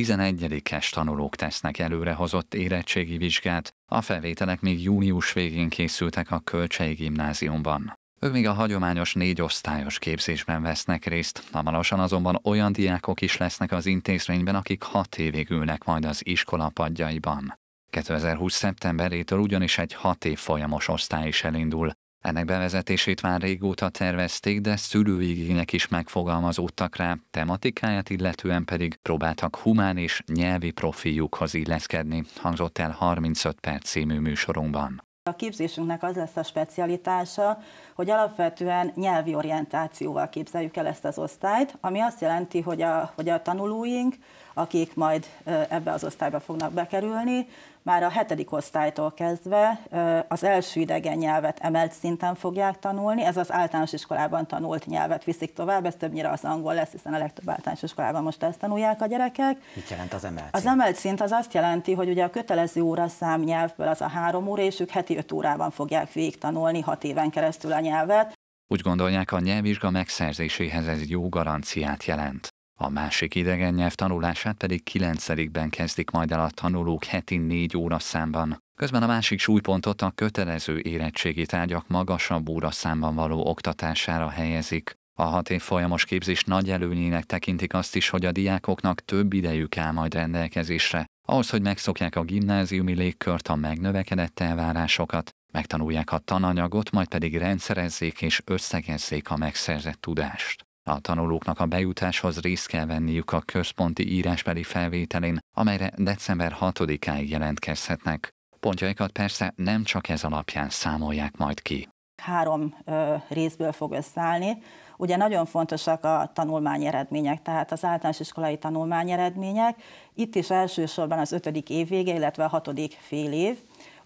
11-es tanulók tesznek előrehozott érettségi vizsgát, a felvételek még június végén készültek a Kölcsei Gimnáziumban. Ők még a hagyományos négy osztályos képzésben vesznek részt, hamarosan azonban olyan diákok is lesznek az intézményben, akik hat évig ülnek majd az iskola padjaiban. 2020. szeptemberétől ugyanis egy hat év folyamos osztály is elindul, ennek bevezetését már régóta tervezték, de szülőigények is megfogalmazódtak rá, tematikáját illetően pedig próbáltak humán és nyelvi profiljukhoz illeszkedni, hangzott el 35 perc című műsorunkban. A képzésünknek az lesz a specialitása, hogy alapvetően nyelvi orientációval képzeljük el ezt az osztályt, ami azt jelenti, hogy a, hogy a tanulóink, akik majd ebbe az osztályba fognak bekerülni, már a hetedik osztálytól kezdve az első idegen nyelvet emelt szinten fogják tanulni, ez az általános iskolában tanult nyelvet viszik tovább, ez többnyire az angol lesz, hiszen a legtöbb általános iskolában most ezt tanulják a gyerekek. Mit jelent az emelt szint? Az emelt szint az azt jelenti, hogy ugye a kötelező óraszám nyelvből az a három óra, és ők heti öt órában fogják végig tanulni hat éven keresztül a nyelvet. Úgy gondolják, a nyelvvizsga megszerzéséhez ez jó garanciát jelent. A másik idegen nyelv tanulását pedig 9 kezdik majd el a tanulók heti 4 óra számban. Közben a másik súlypontot a kötelező érettségi tárgyak magasabb óra számban való oktatására helyezik. A hat év folyamos képzés nagy előnyének tekintik azt is, hogy a diákoknak több idejük áll majd rendelkezésre, ahhoz, hogy megszokják a gimnáziumi légkört, a megnövekedett elvárásokat, megtanulják a tananyagot, majd pedig rendszerezzék és összegezzék a megszerzett tudást. A tanulóknak a bejutáshoz részt kell venniük a központi írásbeli felvételén, amelyre december 6-áig jelentkezhetnek. Pontjaikat persze nem csak ez alapján számolják majd ki. Három ö, részből fog összeállni. Ugye nagyon fontosak a tanulmány eredmények, tehát az általános iskolai tanulmány eredmények. Itt is elsősorban az ötödik évvége, illetve a hatodik fél év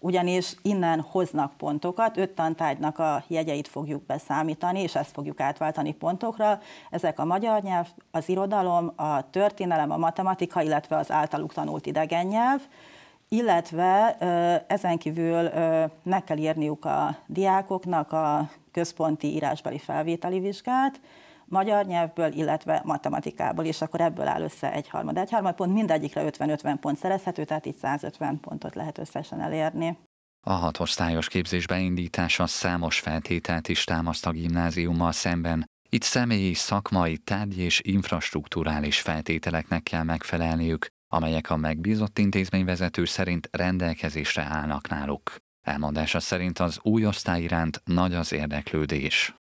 ugyanis innen hoznak pontokat, öt tantárgynak a jegyeit fogjuk beszámítani, és ezt fogjuk átváltani pontokra. Ezek a magyar nyelv, az irodalom, a történelem, a matematika, illetve az általuk tanult idegen nyelv illetve ezen kívül meg kell írniuk a diákoknak a központi írásbeli felvételi vizsgát, magyar nyelvből, illetve matematikából, és akkor ebből áll össze egy Egy Harmad pont mindegyikre 50-50 pont szerezhető, tehát itt 150 pontot lehet összesen elérni. A hatosztályos képzés beindítása számos feltételt is támaszt a gimnáziummal szemben. Itt személyi, szakmai, tárgy és infrastruktúrális feltételeknek kell megfelelniük, amelyek a megbízott intézményvezető szerint rendelkezésre állnak náluk. Elmondása szerint az új osztály iránt nagy az érdeklődés.